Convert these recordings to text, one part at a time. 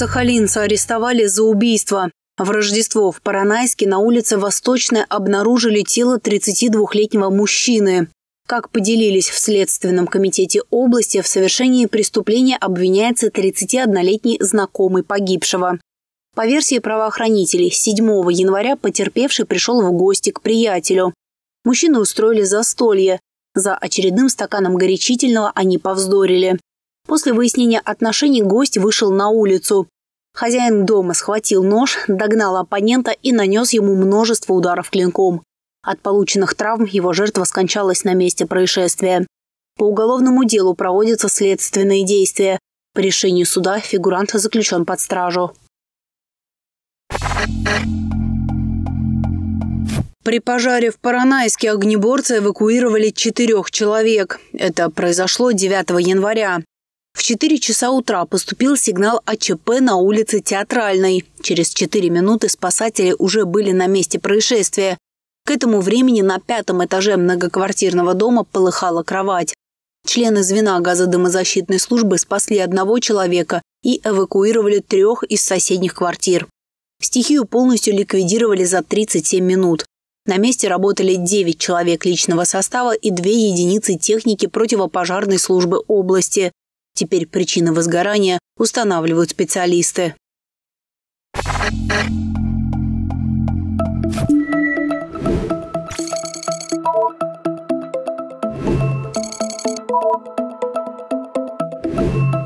Сахалинца арестовали за убийство. В Рождество в Паранайске на улице Восточная обнаружили тело 32-летнего мужчины. Как поделились в Следственном комитете области, в совершении преступления обвиняется 31-летний знакомый погибшего. По версии правоохранителей, 7 января потерпевший пришел в гости к приятелю. Мужчины устроили застолье. За очередным стаканом горячительного они повздорили. После выяснения отношений гость вышел на улицу. Хозяин дома схватил нож, догнал оппонента и нанес ему множество ударов клинком. От полученных травм его жертва скончалась на месте происшествия. По уголовному делу проводятся следственные действия. По решению суда фигурант заключен под стражу. При пожаре в Паранайске огнеборцы эвакуировали четырех человек. Это произошло 9 января. В 4 часа утра поступил сигнал о а ЧП на улице Театральной. Через 4 минуты спасатели уже были на месте происшествия. К этому времени на пятом этаже многоквартирного дома полыхала кровать. Члены звена газодымозащитной службы спасли одного человека и эвакуировали трех из соседних квартир. Стихию полностью ликвидировали за 37 минут. На месте работали 9 человек личного состава и 2 единицы техники противопожарной службы области. Теперь причины возгорания устанавливают специалисты. Thank you.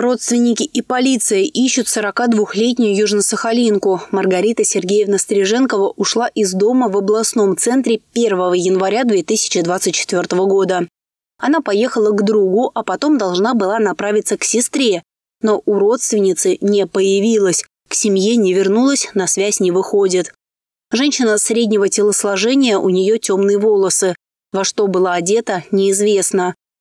Родственники и полиция ищут 42-летнюю Южно-Сахалинку Маргарита Сергеевна Стриженкова ушла из дома в областном центре 1 января 2024 года. Она поехала к другу, а потом должна была направиться к сестре. Но у родственницы не появилась, к семье не вернулась, на связь не выходит. Женщина среднего телосложения, у нее темные волосы. Во что была одета, неизвестно.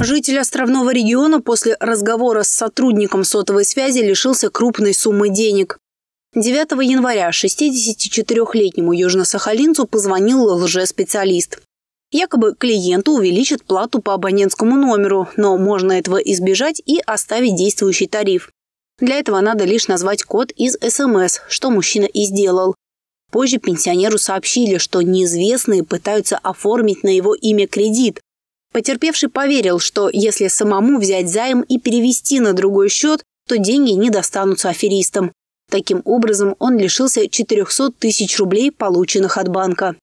Житель островного региона после разговора с сотрудником сотовой связи лишился крупной суммы денег. 9 января 64-летнему сахалинцу позвонил лжеспециалист. Якобы клиенту увеличат плату по абонентскому номеру, но можно этого избежать и оставить действующий тариф. Для этого надо лишь назвать код из СМС, что мужчина и сделал. Позже пенсионеру сообщили, что неизвестные пытаются оформить на его имя кредит, Потерпевший поверил, что если самому взять займ и перевести на другой счет, то деньги не достанутся аферистам. Таким образом, он лишился 400 тысяч рублей, полученных от банка.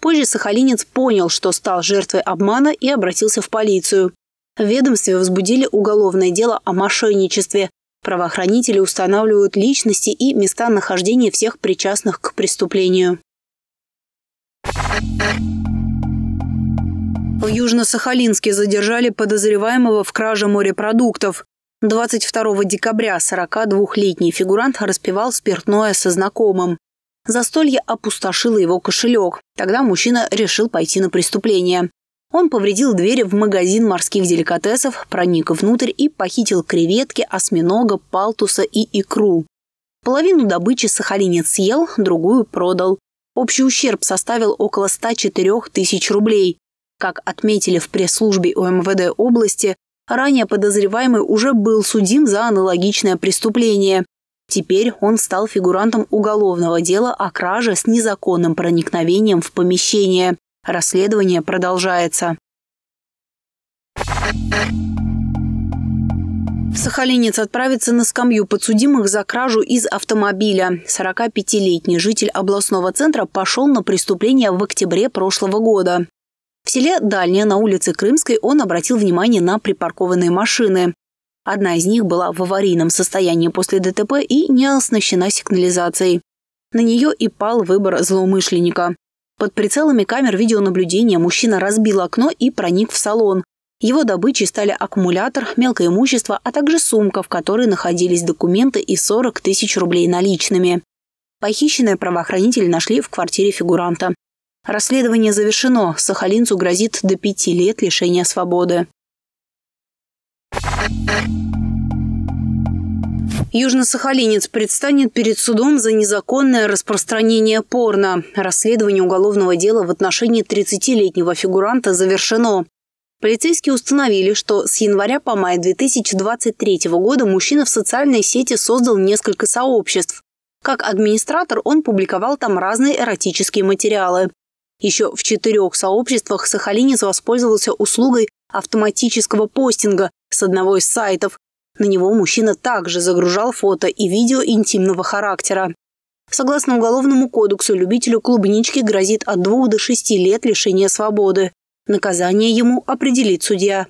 Позже сахалинец понял, что стал жертвой обмана и обратился в полицию. В ведомстве возбудили уголовное дело о мошенничестве. Правоохранители устанавливают личности и места нахождения всех причастных к преступлению. В Южно-Сахалинске задержали подозреваемого в краже морепродуктов. 22 декабря 42-летний фигурант распивал спиртное со знакомым. Застолье опустошило его кошелек. Тогда мужчина решил пойти на преступление. Он повредил двери в магазин морских деликатесов, проник внутрь и похитил креветки, осьминога, палтуса и икру. Половину добычи сахалинец съел, другую продал. Общий ущерб составил около 104 тысяч рублей. Как отметили в пресс-службе УМВД области, ранее подозреваемый уже был судим за аналогичное преступление. Теперь он стал фигурантом уголовного дела о краже с незаконным проникновением в помещение. Расследование продолжается. Сахалинец отправится на скамью подсудимых за кражу из автомобиля. 45-летний житель областного центра пошел на преступление в октябре прошлого года. В селе дальнее на улице Крымской он обратил внимание на припаркованные машины. Одна из них была в аварийном состоянии после ДТП и не оснащена сигнализацией. На нее и пал выбор злоумышленника. Под прицелами камер видеонаблюдения мужчина разбил окно и проник в салон. Его добычей стали аккумулятор, мелкое имущество, а также сумка, в которой находились документы и 40 тысяч рублей наличными. Похищенные правоохранители нашли в квартире фигуранта. Расследование завершено. Сахалинцу грозит до пяти лет лишения свободы. Южно-сахалинец предстанет перед судом за незаконное распространение порно. Расследование уголовного дела в отношении 30-летнего фигуранта завершено. Полицейские установили, что с января по май 2023 года мужчина в социальной сети создал несколько сообществ. Как администратор он публиковал там разные эротические материалы. Еще в четырех сообществах сахалинец воспользовался услугой автоматического постинга с одного из сайтов. На него мужчина также загружал фото и видео интимного характера. Согласно Уголовному кодексу, любителю клубнички грозит от двух до шести лет лишения свободы. Наказание ему определит судья.